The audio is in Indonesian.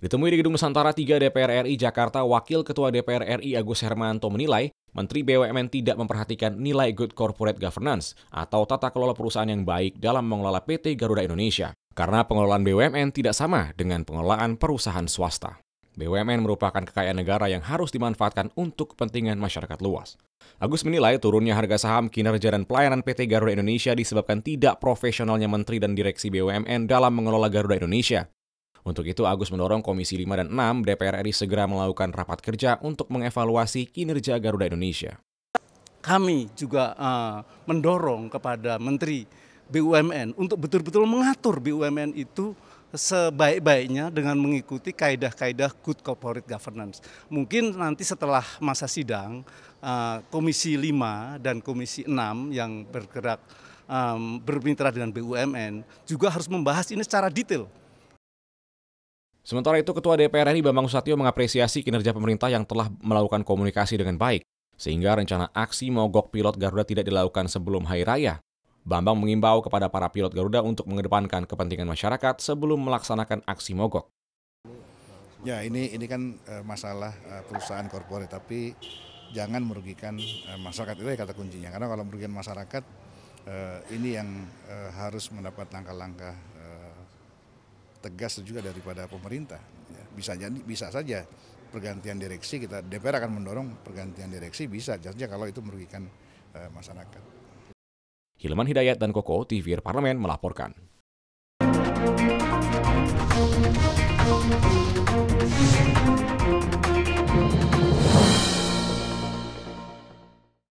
Ditemui di Gedung Nusantara 3 DPR RI Jakarta, Wakil Ketua DPR RI Agus Hermanto menilai, Menteri BUMN tidak memperhatikan nilai good corporate governance atau tata kelola perusahaan yang baik dalam mengelola PT Garuda Indonesia, karena pengelolaan BUMN tidak sama dengan pengelolaan perusahaan swasta. BUMN merupakan kekayaan negara yang harus dimanfaatkan untuk kepentingan masyarakat luas. Agus menilai turunnya harga saham kinerja dan pelayanan PT Garuda Indonesia disebabkan tidak profesionalnya menteri dan direksi BUMN dalam mengelola Garuda Indonesia. Untuk itu, Agus mendorong Komisi 5 dan 6 DPR RI segera melakukan rapat kerja untuk mengevaluasi kinerja Garuda Indonesia. Kami juga uh, mendorong kepada Menteri BUMN untuk betul-betul mengatur BUMN itu sebaik-baiknya dengan mengikuti kaedah-kaedah good corporate governance. Mungkin nanti setelah masa sidang eh, Komisi 5 dan Komisi 6 yang bergerak bermitra dengan BUMN juga harus membahas ini secara detail. Sementara itu Ketua DPR RI Bambang Susatyo mengapresiasi kinerja pemerintah yang telah melakukan komunikasi dengan baik sehingga rencana aksi mogok pilot Garuda tidak dilakukan sebelum hari raya. Bambang mengimbau kepada para pilot Garuda untuk mengedepankan kepentingan masyarakat sebelum melaksanakan aksi mogok. Ya ini ini kan uh, masalah uh, perusahaan korporat tapi jangan merugikan uh, masyarakat itu ya kata kuncinya karena kalau merugikan masyarakat uh, ini yang uh, harus mendapat langkah-langkah uh, tegas juga daripada pemerintah. Ya, bisa jadi bisa saja pergantian direksi kita DPR akan mendorong pergantian direksi bisa saja kalau itu merugikan uh, masyarakat. Hilman Hidayat dan Koko, TVR Parlemen melaporkan.